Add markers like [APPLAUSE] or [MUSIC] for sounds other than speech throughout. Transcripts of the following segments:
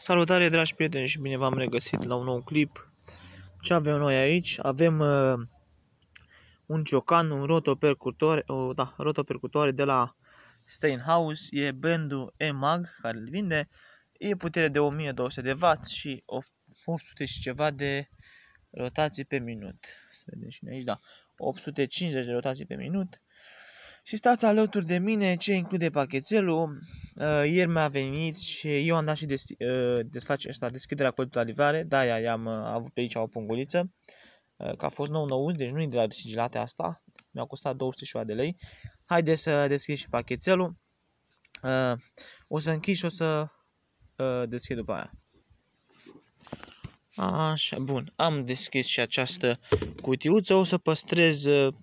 Salutare dragi prieteni și bine v-am regăsit la un nou clip. Ce avem noi aici? Avem uh, un ciocan, un rotopercutor, uh, da, rotopercutoare de la Steinhaus, e bandul EMAG care îl vinde, e putere de 1200 de W și 800 și ceva de rotații pe minut. Să vedem și noi aici, da, 850 de rotații pe minut și stați alături de mine ce include pachetelul. Uh, ieri mi-a venit și eu am dat și des, uh, desface, asta, deschiderea cu la livrare. Da, i-am uh, avut pe aici o punguliță, uh, că a fost nou nou deci nu e de la sigilate asta. Mi-a costat 200 și de lei. Haideți să deschid și pachetelul. Uh, o să închid și o să uh, deschid după aia. Așa, bun, am deschis și această cutiuță, o să păstrez uh,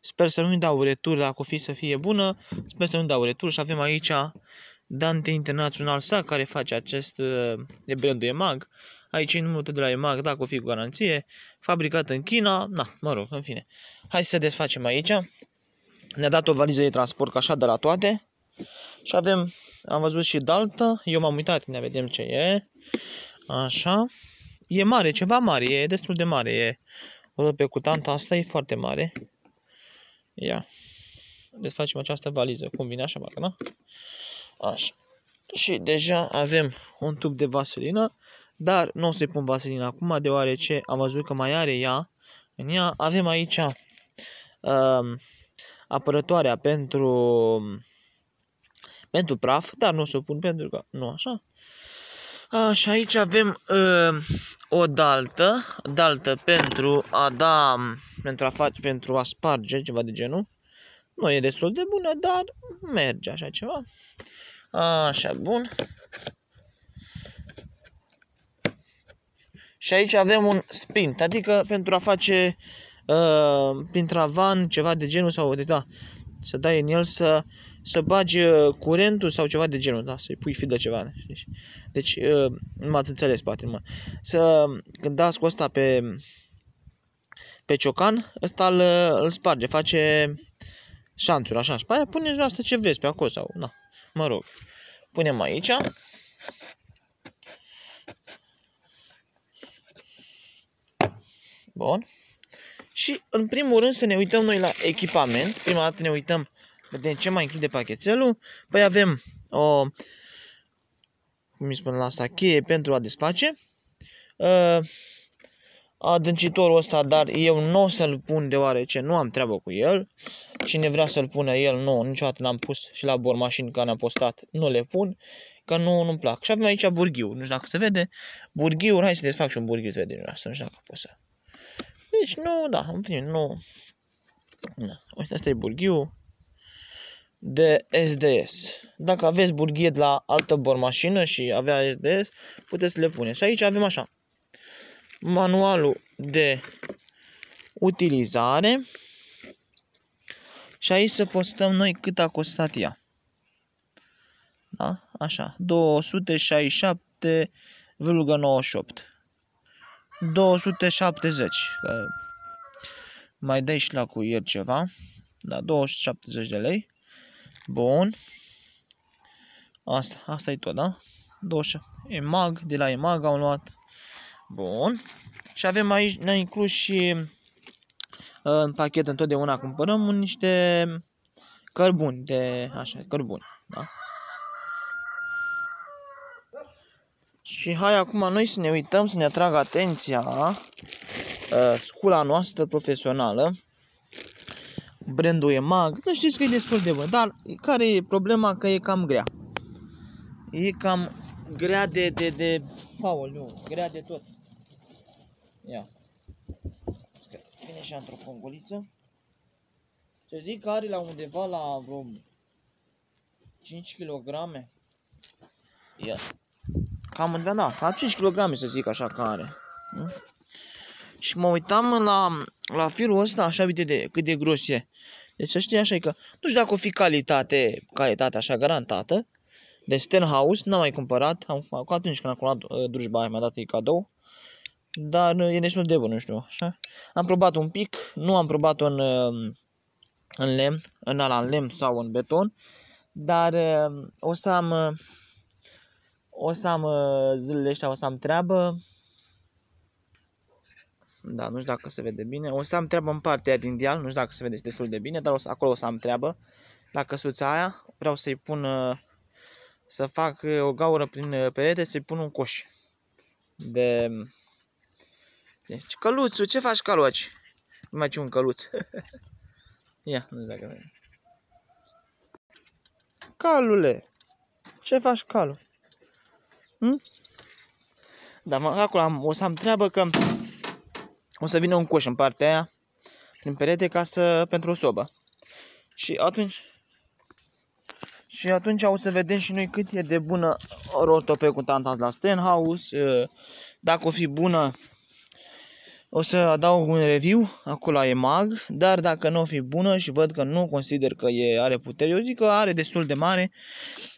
Sper să nu-i dau retur dacă o fi să fie bună, sper să nu dau retur și avem aici Dante Internațional SAC care face acest uh, e brand de mag. EMAG. Aici e numărul de la EMAG, dacă o fi cu garanție, fabricat în China, na, mă rog, în fine. Hai să desfacem aici. Ne-a dat o valiză de transport ca așa de la toate. Și avem, am văzut și Dalta, eu m-am uitat, ne vedem ce e. Așa. E mare, ceva mare, e destul de mare, e o pe cutanta asta, e foarte mare. Ia. Desfacem deci această valiză. Cum vine așa, parcă, nu? Așa. Și deja avem un tub de vaselină, dar nu o să-i pun vaselină acum, deoarece am văzut că mai are ea. În ea avem aici uh, apărătoarea pentru, pentru praf, dar nu o să o pun pentru că nu așa. A, și aici avem uh, o daltă, daltă pentru a da, pentru a, face, pentru a sparge, ceva de genul. Nu e destul de bună, dar merge așa ceva. Așa, bun. Și aici avem un sprint, adică pentru a face uh, prin travan ceva de genul sau de da, să dai în el să să bagi uh, curentul sau ceva de genul, da? Să-i pui fir de ceva, da? știi? Deci, uh, nu m-ați înțeles, poate, mă. Să, când dați cu ăsta pe, pe ciocan, ăsta îl, îl sparge, face șanțuri, așa. Și pe aia pune asta ce vezi pe acolo sau, da, mă rog. Punem aici. Bun. Și în primul rând să ne uităm noi la echipament. Prima dată ne uităm Vedem ce mai include pachetelul. Păi avem o, cum îi spun la asta, cheie pentru a desface. Uh, adâncitorul ăsta, dar eu nu o să-l pun deoarece nu am treabă cu el. Cine vrea să-l pună el, nu, niciodată n-am pus și la bormașini care am postat, nu le pun, că nu, nu-mi plac. Și avem aici burghiu, nu știu dacă se vede. Burghiu, hai să desfac și un burghiu, se vede asta, nu știu dacă pot să... Deci nu, da, în fine, nu... Da. Uite, asta e burghiu de SDS. Dacă aveți burghiet la altă bormașină și avea SDS, puteți să le puneți. Și aici avem așa. Manualul de utilizare. Și aici să postăm noi cât a costat ea. Da? Așa. 267,98. 270. Mai dai și la cuier ceva. Da, 270 de lei. Bun. Asta, asta e tot, da? doșa EMAG, de la EMAG am luat. Bun. Și avem aici, ne-a inclus și ă, în pachet întotdeauna cumpărăm niște cărbuni de, așa, cărbuni, da? Și hai acum noi să ne uităm, să ne atragă atenția uh, scula noastră profesională brandul e mag, să știți că e destul de bun, dar care e problema că e cam grea. E cam grea de, de, de, Paul, nu, grea de tot. Ia. Vine și într-o congoliță. Să zic că are la undeva la vreo 5 kg. Ia. Cam undeva, da, la 5 kg să zic așa că are. Hm? Și mă uitam la la firul ăsta, așa uite de, cât de gros e. Deci să știi așa că, nu știu dacă o fi calitate, calitate așa garantată, de Stenhouse, n-am mai cumpărat, am cumpărat atunci când am cumpărat uh, drujba aia, mi-a dat cadou, dar uh, e destul de bun, nu știu, așa. Am probat un pic, nu am probat în, uh, în lemn, în ala în lemn sau în beton, dar uh, o să am, uh, o să am uh, zilele ăștia, o să am treabă, da, nu știu dacă se vede bine. O să am treabă în partea din deal, nu știu dacă se vede destul de bine, dar o să, acolo o să am treabă. La căsuța aia vreau să-i pun, uh, să fac uh, o gaură prin uh, perete, să-i pun un coș. De... Deci, căluțul, ce faci caloci? Nu mai un căluț. [LAUGHS] Ia, nu știu dacă vede. Calule, ce faci calu? Hm? Dar acolo am, o să am treabă că o să vină un coș în partea aia, prin perete, ca să, pentru o sobă. Și atunci, și atunci o să vedem și noi cât e de bună cu tanta la Stenhouse, dacă o fi bună o să adaug un review, acolo e mag, dar dacă nu o fi bună și văd că nu consider că e, are putere, eu zic că are destul de mare,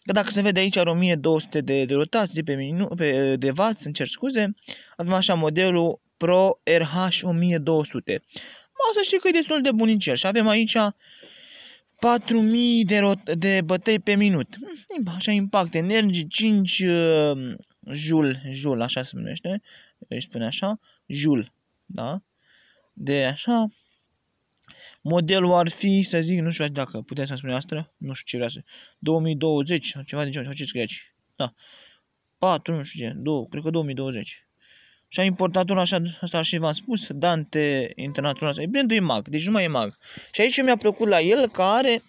că dacă se vede aici are 1200 de, de rotații pe, minu, pe de vați, îmi cer scuze, avem așa modelul Pro RH1200. Mă, să știi că e destul de bun în bunicel și avem aici 4000 de, de bătăi pe minut. Hmm, așa, impact energie, 5 uh, jul, jul, așa se numește, îi spune așa, jul, da? De așa, modelul ar fi, să zic, nu știu dacă puteți să-mi spuneți asta, nu știu ce vrea să, 2020 sau ceva de genul, ce scrie aici, da, 4, nu știu ce, 2, cred că 2020, și a importat un așa, asta și v-am spus, Dante Internațional. E brandul e mag, deci nu mai e mag. Și aici mi-a plăcut la el că are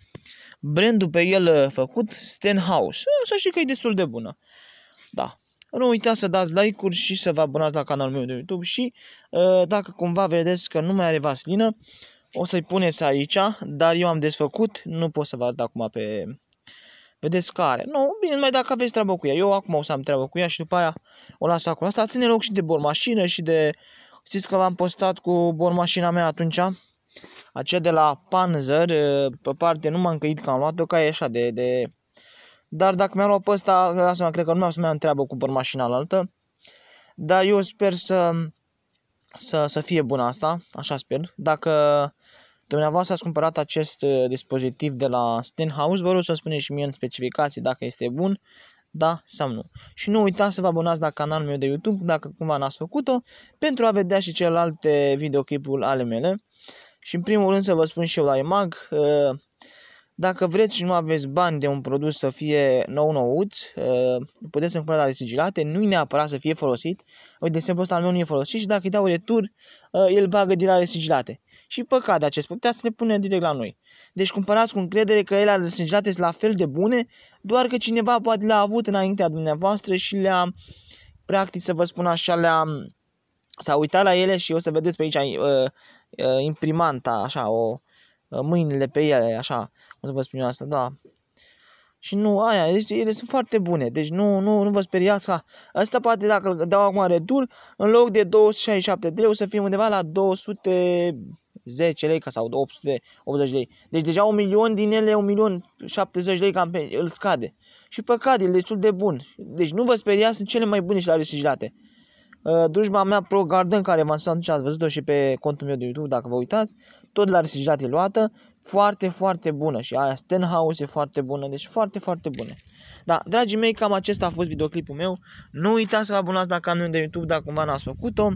brandul pe el uh, făcut, Stenhouse. Să știi că e destul de bună. Da. Nu uitați să dați like-uri și să vă abonați la canalul meu de YouTube și uh, dacă cumva vedeți că nu mai are vaslină, o să-i puneți aici, dar eu am desfăcut, nu pot să vă arăt acum pe Vedeți care? Nu, bine, mai dacă aveți treabă cu ea. Eu acum o să am treabă cu ea și după aia o las acolo. Asta ține loc și de bormașină și de... Știți că l-am postat cu bormașina mea atunci? Aceea de la Panzer, pe parte nu m-am căit că am luat-o, ca e așa de, de... Dar dacă mi-a luat pe ăsta, lasă cred că nu mi-a să mai am treabă cu bormașina alaltă. Dar eu sper să, să, să fie bună asta, așa sper. Dacă Dumneavoastră ați cumpărat acest uh, dispozitiv de la Stenhouse, vă rog să spuneți și mie în specificații dacă este bun, da sau nu. Și nu uitați să vă abonați la canalul meu de YouTube, dacă cumva n-ați făcut-o, pentru a vedea și celelalte videoclipuri ale mele. Și în primul rând să vă spun și eu la EMAG, uh, dacă vreți și nu aveți bani de un produs să fie nou-nouț, uh, puteți să cumpărați la sigilate, nu-i neapărat să fie folosit. Uite, de exemplu, ăsta al meu nu e folosit și dacă îi dau retur, uh, el bagă din la sigilate. Și păcat de acest, putea să le pune direct la noi. Deci cumpărați cu încredere că ele sigilate sunt la fel de bune, doar că cineva poate le-a avut înaintea dumneavoastră și le-a, practic să vă spun așa, le-a s-a uitat la ele și o să vedeți pe aici uh, uh, imprimanta, așa, o, mâinile pe ele, așa, cum să vă spun eu asta, da. Și nu, aia, deci ele sunt foarte bune, deci nu, nu, nu vă speriați ha. Asta poate dacă îl dau acum redul, în loc de 267 de lei o să fie undeva la 210 lei ca sau 880 lei. Deci deja un milion din ele, un milion 70 lei cam pe, îl scade. Și păcat, e destul de bun. Deci nu vă speriați, sunt cele mai bune și la resigilate. Uh, drujba mea Pro Garden, care v-am spus atunci, ați văzut-o și pe contul meu de YouTube, dacă vă uitați, tot la risijat e luată, foarte, foarte bună și aia Stenhouse e foarte bună, deci foarte, foarte bună. Da, dragii mei, cam acesta a fost videoclipul meu. Nu uitați să vă abonați la canalul de YouTube dacă cumva n-ați făcut-o.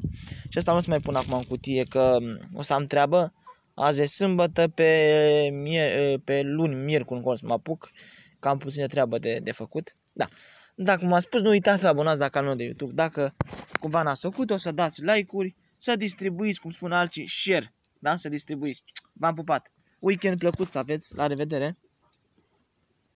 Și asta nu mai pun acum în cutie, că mm, o să am treabă. Azi e sâmbătă, pe, mie pe luni, miercuri, încolo să mă apuc, cam puțină treabă de, de făcut. Da. Dacă cum am spus, nu uitați să vă abonați la canalul de YouTube. Dacă cumva n-ați făcut, o să dați like-uri, să distribuiți, cum spun alții, share. Da? Să distribuiți. V-am pupat. Weekend plăcut să aveți. La revedere!